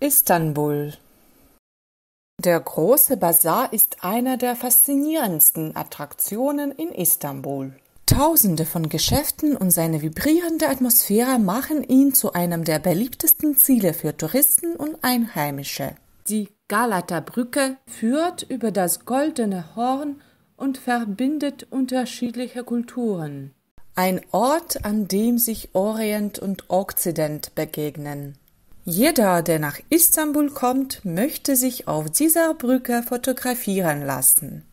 Istanbul Der Große Bazar ist einer der faszinierendsten Attraktionen in Istanbul. Tausende von Geschäften und seine vibrierende Atmosphäre machen ihn zu einem der beliebtesten Ziele für Touristen und Einheimische. Die Galata-Brücke führt über das Goldene Horn und verbindet unterschiedliche Kulturen. Ein Ort, an dem sich Orient und Okzident begegnen. Jeder, der nach Istanbul kommt, möchte sich auf dieser Brücke fotografieren lassen.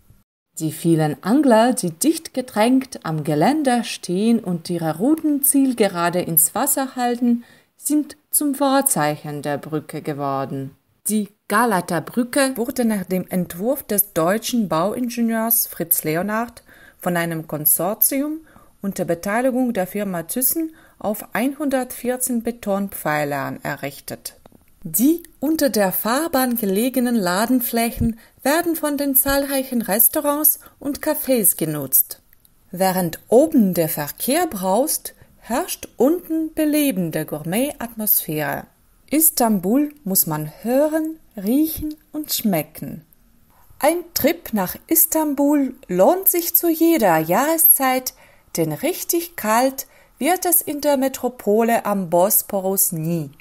Die vielen Angler, die dicht gedrängt am Geländer stehen und ihre Routen zielgerade ins Wasser halten, sind zum Vorzeichen der Brücke geworden. Die Galata Brücke wurde nach dem Entwurf des deutschen Bauingenieurs Fritz Leonhard von einem Konsortium unter Beteiligung der Firma Thyssen auf 114 Betonpfeilern errichtet. Die unter der Fahrbahn gelegenen Ladenflächen werden von den zahlreichen Restaurants und Cafés genutzt. Während oben der Verkehr braust, herrscht unten belebende Gourmet-Atmosphäre. Istanbul muss man hören, riechen und schmecken. Ein Trip nach Istanbul lohnt sich zu jeder Jahreszeit, denn richtig kalt wird es in der Metropole am Bosporus nie.